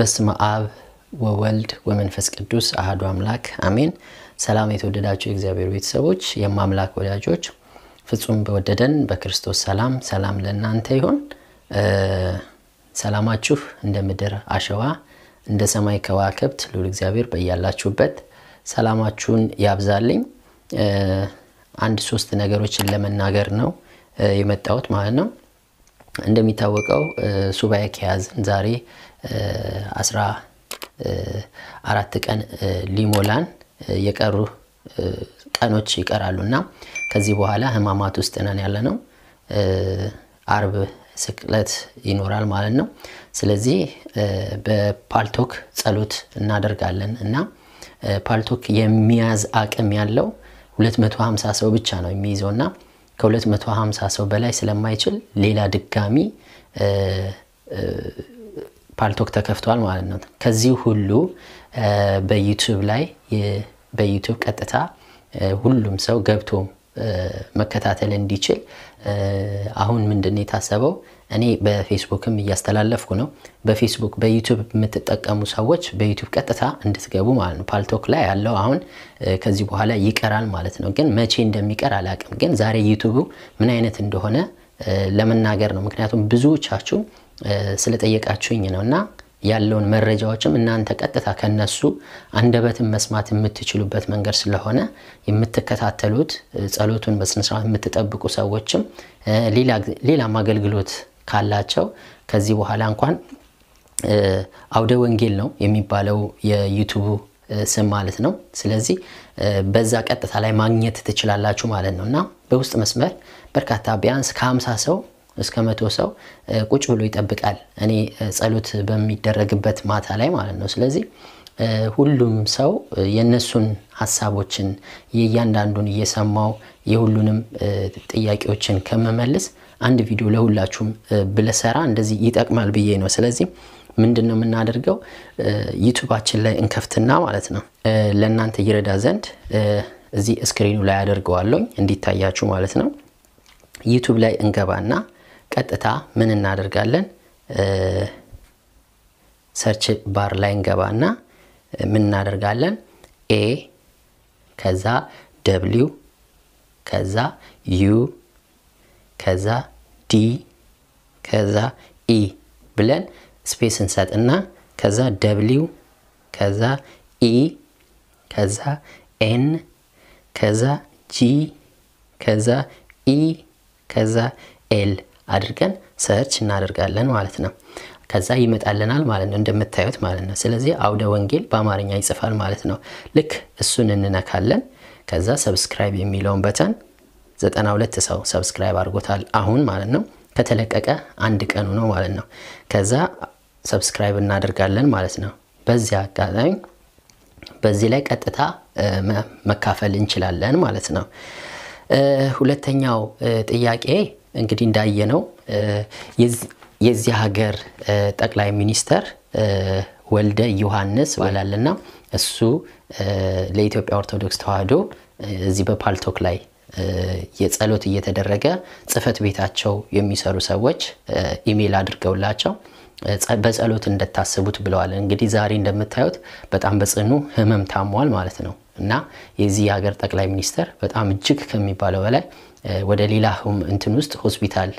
በስመ አብ ወወልድ ወመንፈስ ቅዱስ አህዱ አምላክ አሜን። ሰላም የተወደዳችሁ የእግዚአብሔር ቤተሰቦች፣ የማምላክ ወዳጆች፣ ፍጹም በወደደን በክርስቶስ ሰላም ሰላም ለእናንተ ይሆን። ሰላማችሁ እንደ ምድር አሸዋ እንደ ሰማይ ከዋክብት ልዑል እግዚአብሔር በያላችሁበት ሰላማችሁን ያብዛልኝ። አንድ ሶስት ነገሮችን ለመናገር ነው የመጣሁት ማለት ነው። እንደሚታወቀው ሱባኤ ከያዝን ዛሬ አስራ አራት ቀን ሊሞላን የቀሩ ቀኖች ይቀራሉ እና ከዚህ በኋላ ህማማት ውስጥ ነን ያለ ነው። አርብ ስቅለት ይኖራል ማለት ነው። ስለዚህ በፓልቶክ ጸሎት እናደርጋለን እና ፓልቶክ የሚያዝ አቅም ያለው 250 ሰው ብቻ ነው የሚይዘው እና ከ250 ሰው በላይ ስለማይችል ሌላ ድጋሚ ፓልቶክ ተከፍቷል ማለት ነው። ከዚህ ሁሉ በዩቱብ ላይ በዩቱብ ቀጥታ ሁሉም ሰው ገብቶ መከታተል እንዲችል አሁን ምንድን ነው የታሰበው? እኔ በፌስቡክም እያስተላለፍኩ ነው። በፌስቡክ በዩቱብ የምትጠቀሙ ሰዎች በዩቱብ ቀጥታ እንድትገቡ ማለት ነው። ፓልቶክ ላይ ያለው አሁን ከዚህ በኋላ ይቀራል ማለት ነው። ግን መቼ እንደሚቀር አላቅም። ግን ዛሬ ዩቱቡ ምን አይነት እንደሆነ ለመናገር ነው። ምክንያቱም ብዙዎቻችሁ ስለጠየቃችሁኝ ነው እና ያለውን መረጃዎችም እናንተ ቀጥታ ከነሱ አንደበትን መስማት የምትችሉበት መንገድ ስለሆነ የምትከታተሉት ጸሎቱን በስነስርዓት የምትጠብቁ ሰዎችም ሌላም አገልግሎት ካላቸው ከዚህ በኋላ እንኳን አውደ ወንጌል ነው የሚባለው የዩቱቡ ስም ማለት ነው። ስለዚህ በዛ ቀጥታ ላይ ማግኘት ትችላላችሁ ማለት ነው እና በውስጥ መስመር በርካታ ቢያንስ ከ ከ50 ሰው እስከ መቶ ሰው ቁጭ ብሎ ይጠብቃል። እኔ ጸሎት በሚደረግበት ማታ ላይ ማለት ነው። ስለዚህ ሁሉም ሰው የእነሱን ሀሳቦችን የእያንዳንዱን እየሰማው የሁሉንም ጥያቄዎችን ከመመልስ አንድ ቪዲዮ ለሁላችሁም ብለሰራ እንደዚህ ይጠቅማል ብዬ ነው። ስለዚህ ምንድን ነው የምናደርገው? ዩቱባችን ላይ እንከፍትና ማለት ነው ለእናንተ ይረዳ ዘንድ እዚህ እስክሪኑ ላይ አደርገዋለኝ እንዲታያችሁ ማለት ነው። ዩቱብ ላይ እንገባና ቀጥታ ምን እናደርጋለን? ሰርች ባር ላይ እንገባና ምን እናደርጋለን? ኤ ከዛ ደብሊው ከዛ ዩ ከዛ ዲ ከዛ ኢ ብለን ስፔስ እንሰጥና ከዛ ደብሊው ከዛ ኢ ከዛ ኤን ከዛ ጂ ከዛ ኢ ከዛ ኤል አድርገን ሰርች እናደርጋለን ማለት ነው። ከዛ ይመጣልናል ማለት ነው፣ እንደምታዩት ማለት ነው። ስለዚህ አውደ ወንጌል በአማርኛ ይጽፋል ማለት ነው። ልክ እሱን እንነካለን። ከዛ ሰብስክራይብ የሚለውን በተን 92 ሰው ሰብስክራይብ አድርጎታል አሁን ማለት ነው። ከተለቀቀ አንድ ቀኑ ነው ማለት ነው። ከዛ ሰብስክራይብ እናደርጋለን ማለት ነው። በዚህ አጋጣሚ በዚህ ላይ ቀጥታ መካፈል እንችላለን ማለት ነው። ሁለተኛው ጥያቄ እንግዲህ ነው የዚህ ሀገር ጠቅላይ ሚኒስተር ወልደ ዮሐንስ ባላልና እሱ ለኢትዮጵያ ኦርቶዶክስ ተዋህዶ እዚህ በፓልቶክ ላይ የጸሎት እየተደረገ ጽህፈት ቤታቸው የሚሰሩ ሰዎች ኢሜይል አድርገውላቸው በጸሎት እንደታስቡት ብለዋል። እንግዲህ ዛሬ እንደምታዩት በጣም በጽኑ ህመም ታሟል ማለት ነው። እና የዚህ የሀገር ጠቅላይ ሚኒስተር በጣም እጅግ ከሚባለው በላይ ወደ ሌላ እንትን ውስጥ ሆስፒታል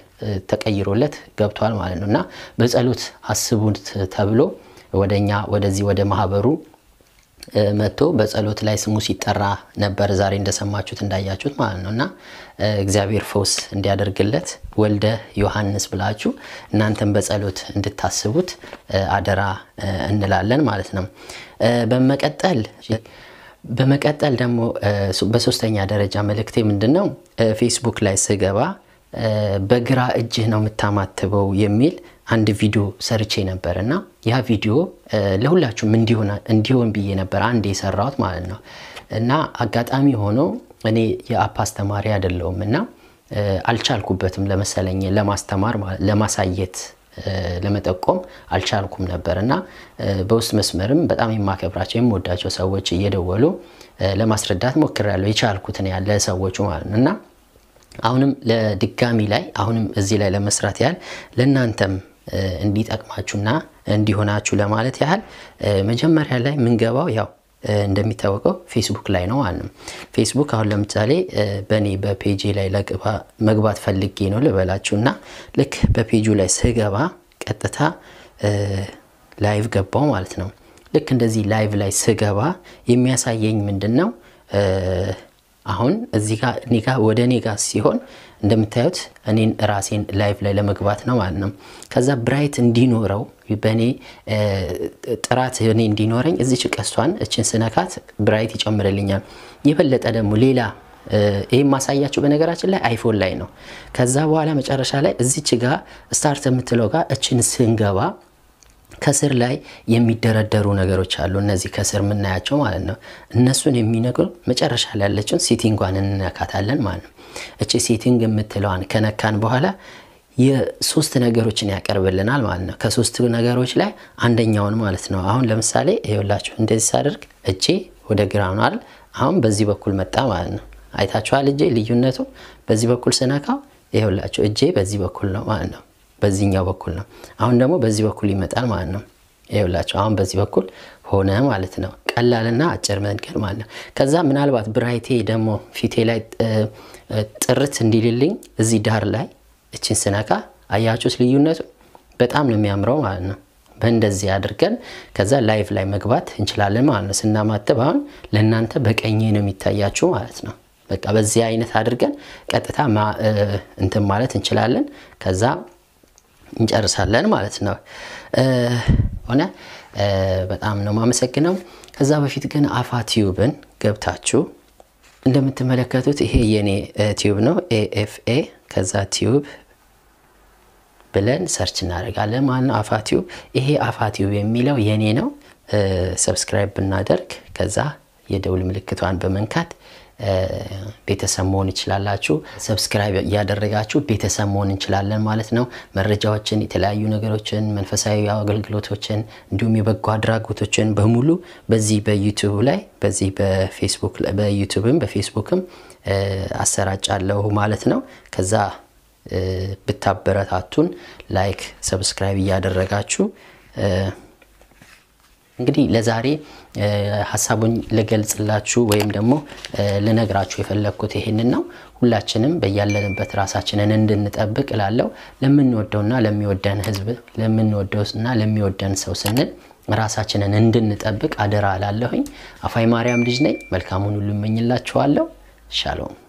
ተቀይሮለት ገብቷል ማለት ነው እና በጸሎት አስቡት ተብሎ ወደኛ ወደዚህ ወደ ማህበሩ መጥቶ በጸሎት ላይ ስሙ ሲጠራ ነበር። ዛሬ እንደሰማችሁት እንዳያችሁት ማለት ነው እና እግዚአብሔር ፈውስ እንዲያደርግለት ወልደ ዮሐንስ ብላችሁ እናንተን በጸሎት እንድታስቡት አደራ እንላለን ማለት ነው በመቀጠል በመቀጠል ደግሞ በሶስተኛ ደረጃ መልእክቴ ምንድን ነው? ፌስቡክ ላይ ስገባ በግራ እጅህ ነው የምታማትበው የሚል አንድ ቪዲዮ ሰርቼ ነበር እና ያ ቪዲዮ ለሁላችሁም እንዲሆን ብዬ ነበር አንድ የሰራሁት ማለት ነው። እና አጋጣሚ ሆኖ እኔ የአፕ አስተማሪ አይደለሁም እና አልቻልኩበትም ለመሰለኝ ለማስተማር ለማሳየት ለመጠቆም አልቻልኩም ነበር እና በውስጥ መስመርም በጣም የማከብራቸው የምወዳቸው ሰዎች እየደወሉ ለማስረዳት ሞክሬያለሁ የቻልኩትን ያለ ሰዎቹ ማለት ነው እና አሁንም ለድጋሚ ላይ አሁንም እዚህ ላይ ለመስራት ያህል ለእናንተም እንዲጠቅማችሁና እንዲሆናችሁ ለማለት ያህል መጀመሪያ ላይ የምንገባው ያው እንደሚታወቀው ፌስቡክ ላይ ነው ማለት ነው። ፌስቡክ አሁን ለምሳሌ በእኔ በፔጅ ላይ መግባት ፈልጌ ነው ልበላችሁ እና ልክ በፔጁ ላይ ስገባ ቀጥታ ላይቭ ገባው ማለት ነው። ልክ እንደዚህ ላይቭ ላይ ስገባ የሚያሳየኝ ምንድን ነው? አሁን እዚህ ጋር ወደ እኔ ጋር ሲሆን እንደምታዩት እኔን ራሴን ላይቭ ላይ ለመግባት ነው ማለት ነው። ከዛ ብራይት እንዲኖረው በእኔ ጥራት እኔ እንዲኖረኝ እዚች ቀስቷን እችን ስነካት ብራይት ይጨምርልኛል። የበለጠ ደግሞ ሌላ ይህ ማሳያችሁ በነገራችን ላይ አይፎን ላይ ነው። ከዛ በኋላ መጨረሻ ላይ እዚች ጋር ስታርት የምትለው ጋር እችን ስንገባ ከስር ላይ የሚደረደሩ ነገሮች አሉ። እነዚህ ከስር የምናያቸው ማለት ነው። እነሱን የሚነግሩ መጨረሻ ላይ ያለችውን ሴቲንጓን እንነካታለን ማለት ነው። እቺ ሴቲንግ የምትለዋን ከነካን በኋላ የሶስት ነገሮችን ያቀርብልናል ማለት ነው። ከሶስት ነገሮች ላይ አንደኛውን ማለት ነው። አሁን ለምሳሌ ይኸውላችሁ እንደዚህ ሳደርግ እጄ ወደ ግራ ሆኗል። አሁን በዚህ በኩል መጣ ማለት ነው። አይታችኋል? እጄ ልዩነቱ በዚህ በኩል ስነካው ይኸውላችሁ እጄ በዚህ በኩል ነው ማለት ነው። በዚህኛው በኩል ነው። አሁን ደግሞ በዚህ በኩል ይመጣል ማለት ነው። ይኸውላችሁ አሁን በዚህ በኩል ሆነ ማለት ነው። ቀላልና አጭር መንገድ ማለት ነው። ከዛ ምናልባት ብራይቴ ደግሞ ፊቴ ላይ ጥርት እንዲልልኝ እዚህ ዳር ላይ እችን ስነካ አያችሁት ልዩነቱ በጣም ነው የሚያምረው ማለት ነው። በእንደዚህ አድርገን ከዛ ላይቭ ላይ መግባት እንችላለን ማለት ነው። ስናማትብ አሁን ለእናንተ በቀኝ ነው የሚታያችሁ ማለት ነው። በቃ በዚህ አይነት አድርገን ቀጥታ እንትን ማለት እንችላለን ከዛ እንጨርሳለን ማለት ነው ሆነ በጣም ነው ማመሰግነው ከዛ በፊት ግን አፋ ቲዩብን ገብታችሁ እንደምትመለከቱት ይሄ የኔ ቲዩብ ነው ኤኤፍኤ ከዛ ቲዩብ ብለን ሰርች እናደርጋለን ማለት ነው አፋ ቲዩብ ይሄ አፋ ቲዩብ የሚለው የኔ ነው ሰብስክራይብ ብናደርግ ከዛ የደውል ምልክቷን በመንካት ቤተሰብ መሆን ይችላላችሁ። ሰብስክራይብ እያደረጋችሁ ቤተሰብ መሆን እንችላለን ማለት ነው። መረጃዎችን፣ የተለያዩ ነገሮችን፣ መንፈሳዊ አገልግሎቶችን እንዲሁም የበጎ አድራጎቶችን በሙሉ በዚህ በዩቱብ ላይ በዚህ በፌስቡክ በዩቱብም በፌስቡክም አሰራጫለሁ ማለት ነው። ከዛ ብታበረታቱን ላይክ፣ ሰብስክራይብ እያደረጋችሁ እንግዲህ ለዛሬ ሀሳቡን ልገልጽላችሁ ወይም ደግሞ ልነግራችሁ የፈለግኩት ይህንን ነው። ሁላችንም በያለንበት ራሳችንን እንድንጠብቅ ለምንወደው ለምንወደውና ለሚወደን ህዝብ፣ ለምንወደውና ለሚወደን ሰው ስንል ራሳችንን እንድንጠብቅ አደራ ላለሁኝ። አፋይ ማርያም ልጅ ነኝ። መልካሙን ሁሉ እመኝላችኋለሁ። ሻሎም